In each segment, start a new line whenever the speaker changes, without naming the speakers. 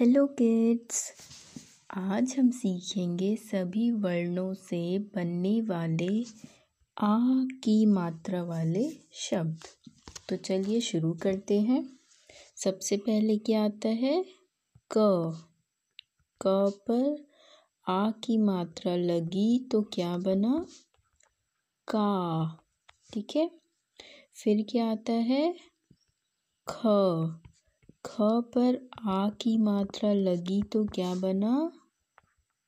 hello kids आज हम सीखेंगे सभी वर्णों से बनने वाले आ की मात्रा वाले शब्द तो चलिए शुरू करते हैं सबसे पहले क्या आता है क क पर आ की मात्रा लगी तो क्या बना का ठीक है फिर क्या आता है ख ख पर आ की मात्रा लगी तो क्या बना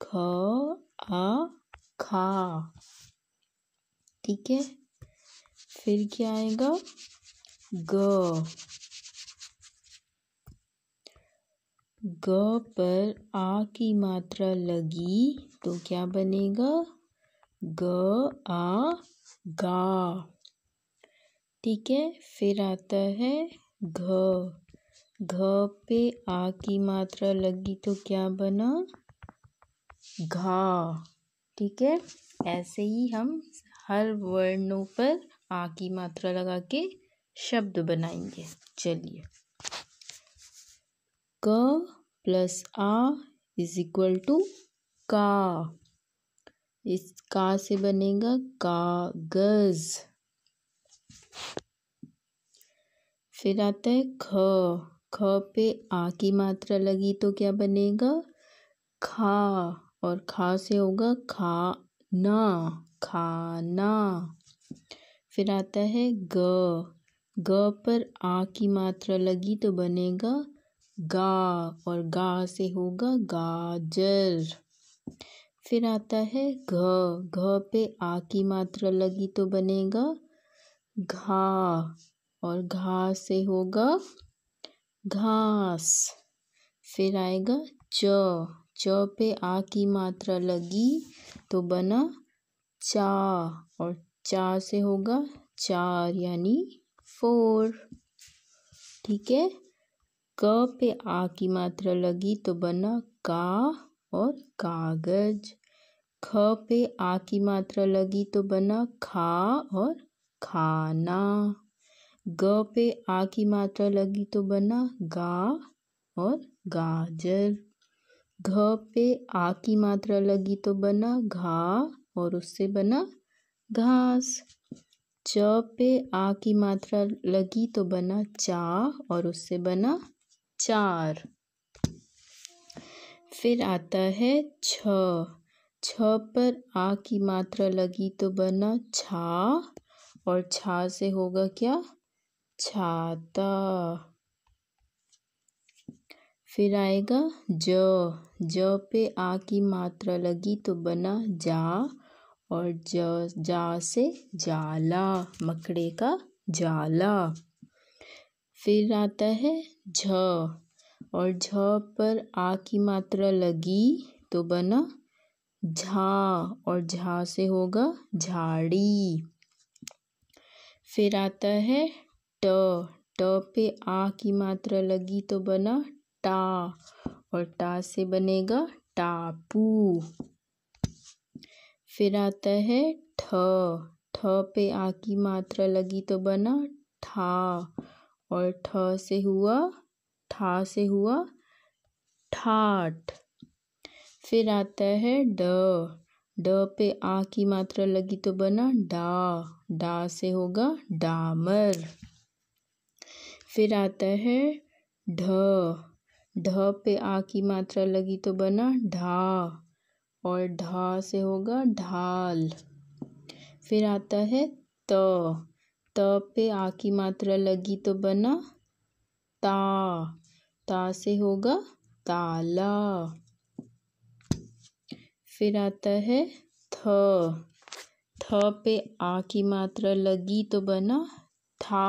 ख आ खा ठीक है फिर क्या आएगा ग ग पर आ की मात्रा लगी तो क्या बनेगा ग आ गा ठीक है फिर आता है घ घ पे आ की मात्रा लगी तो क्या बना घा ठीक है ऐसे ही हम हर वर्णों पर आ की मात्रा लगा के शब्द बनाएंगे चलिए क प्लस आ इज इक्वल टू का इस का से बनेगा कागज फिर आता है ख ख पे आ की मात्रा लगी तो क्या बनेगा खा और खा से होगा खा ना खाना फिर आता है ग ग पर आ की मात्रा लगी तो बनेगा गा और गा से होगा गाजर फिर आता है घ घ पे आ की मात्रा लगी तो बनेगा घा और घा से होगा घास फिर आएगा च च पे आ की मात्रा लगी तो बना चा और चा से होगा चार यानी फोर ठीक है क पे आ की मात्रा लगी तो बना का और कागज ख पे आ की मात्रा लगी तो बना खा और खाना ग पे आ की मात्रा लगी तो बना गा और गाजर घ पे आ की मात्रा लगी तो बना घा और उससे बना घास च पे आ की मात्रा लगी तो बना चा और उससे बना चार फिर आता है छ छ पर आ की मात्रा लगी तो बना छा और छा से होगा क्या छाता फिर आएगा ज ज पे आ की मात्रा लगी तो बना जा और ज जा से जाला मकड़े का जाला फिर आता है झ और झ पर आ की मात्रा लगी तो बना झा और झा से होगा झाड़ी फिर आता है ट ट पे आ की मात्रा लगी तो बना टा और टा से बनेगा टापू फिर आता है ठ ठ पे आ की मात्रा लगी तो बना ठा और ठ से हुआ ठा से हुआ ठाठ फिर आता है ड ड पे आ की मात्रा लगी तो बना डा डा से होगा डामर फिर आता है ढ ढ पे आ की मात्रा लगी तो बना ढा और ढा से होगा ढाल फिर आता है त त पे आ की मात्रा लगी तो बना ता ता से होगा ताला फिर आता है थ थ पे आ की मात्रा लगी तो बना था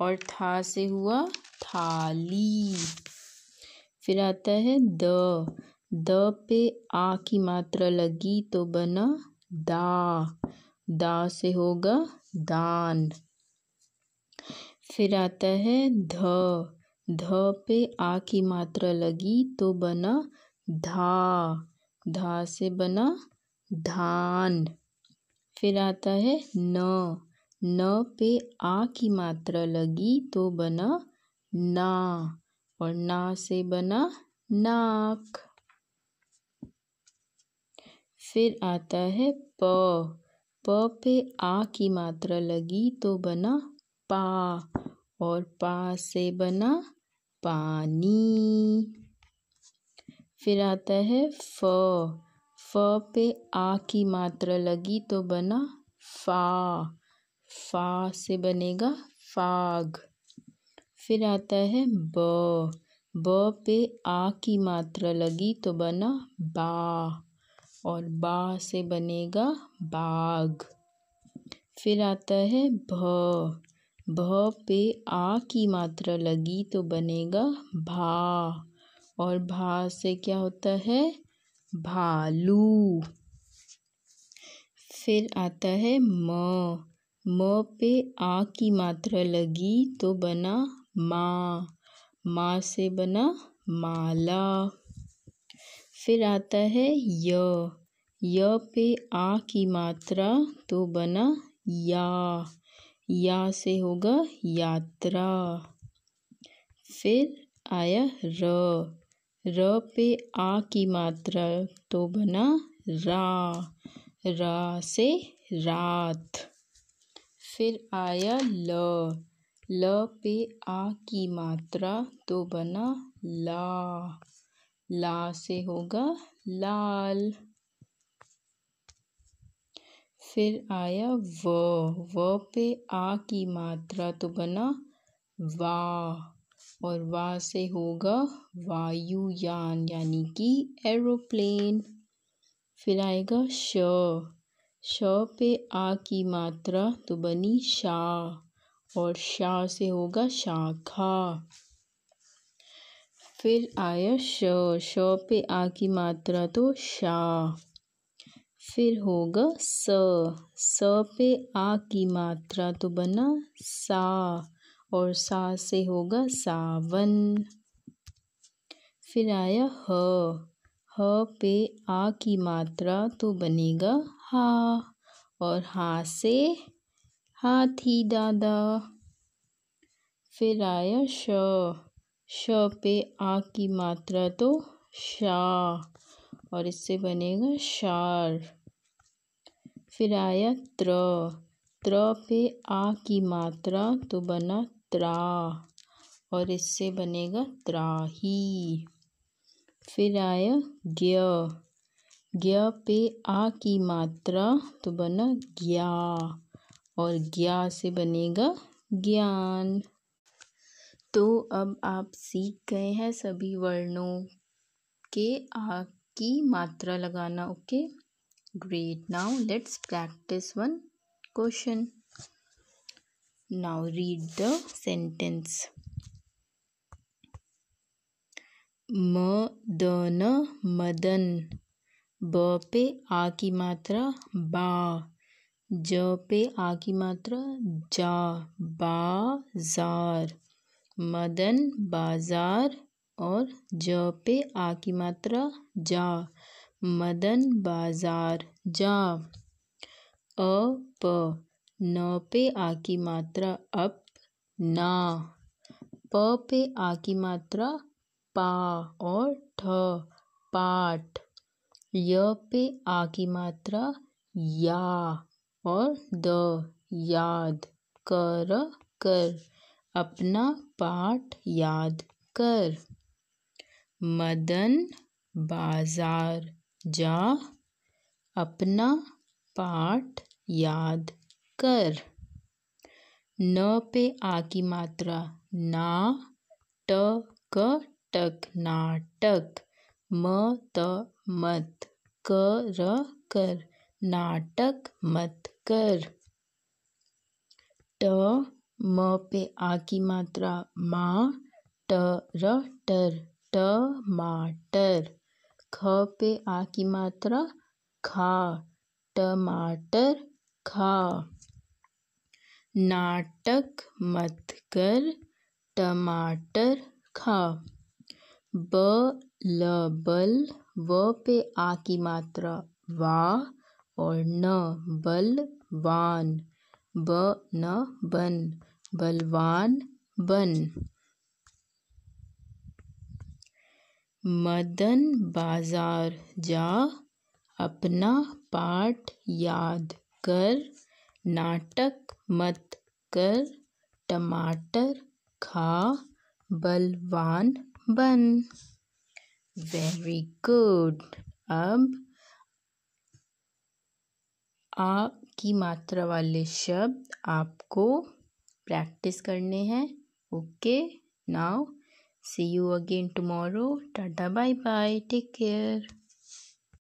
और था से हुआ थाली फिर आता है द द पे आ की मात्रा लगी तो बना दा दा से होगा दान फिर आता है ध ध पे आ की मात्रा लगी तो बना धा धा से बना धान फिर आता है न न पे आ की मात्रा लगी तो बना ना और ना से बना नाक फिर आता है प प पे आ की मात्रा लगी तो बना पा और पा से बना पानी फिर आता है फ फ पे आ की मात्रा लगी तो बना फा फा से बनेगा फाग फिर आता है ब ब पे आ की मात्रा लगी तो बना बा और बा से बनेगा बाघ फिर आता है भ भ पे आ की मात्रा लगी तो बनेगा भा और भा से क्या होता है भालू फिर आता है म म पे आ की मात्रा लगी तो बना माँ माँ से बना माला फिर आता है य य पे आ की मात्रा तो बना या या से होगा यात्रा फिर आया र र पे आ की मात्रा तो बना रा रा से रात फिर आया ल ल पे आ की मात्रा तो बना ला ला से होगा लाल फिर आया व व पे आ की मात्रा तो बना वा और वा से होगा वायुयान यानी कि एरोप्लेन फिर आएगा श श पे आ की मात्रा तो बनी शा और शा से होगा शाखा फिर आया श श पे आ की मात्रा तो शा फिर होगा स स पे आ की मात्रा तो बना सा और सा से होगा सावन फिर आया ह ह पे आ की मात्रा तो बनेगा हा और हा से हाथी दादा फिर आया श श पे आ की मात्रा तो शाह और इससे बनेगा शार फिर आया त्र त्र पे आ की मात्रा तो बना त्रा और इससे बनेगा त्राही फिर आया ग्य ज्ञ पे आ की मात्रा तो बना ज्ञा और ज्ञा से बनेगा ज्ञान तो अब आप सीख गए हैं सभी वर्णों के आ की मात्रा लगाना okay great now let's practice one question now read the sentence Madan Madan ब पे आ की मात्रा बा ज पे आ की मात्रा जा बाजार मदन बाजार और ज पे आ की मात्रा जा मदन बाजार जा अ प न पे आ की मात्रा अप ना प पे आ की मात्रा पा और ठ पाठ य पे आ की मात्रा या और द याद कर कर अपना पाठ याद कर मदन बाजार जा अपना पाठ याद कर न पे आ की मात्रा ना ट क टक नाटक म मत मत कर कर नाटक मत कर ट म पे आ की मात्रा मा ट र टर टमाटर ख पे आ की मात्रा खा टमाटर खा नाटक मत कर टमाटर खा ब ल बल व पे आ की मात्रा वा और न बल वान ब न बन बलवान बन मदन बाजार जा अपना पाठ याद कर नाटक मत कर टमाटर खा बलवान बन वेरी गुड अब आ की मात्रा वाले शब्द आपको प्रैक्टिस करने हैं okay now see you again tomorrow tata bye bye take care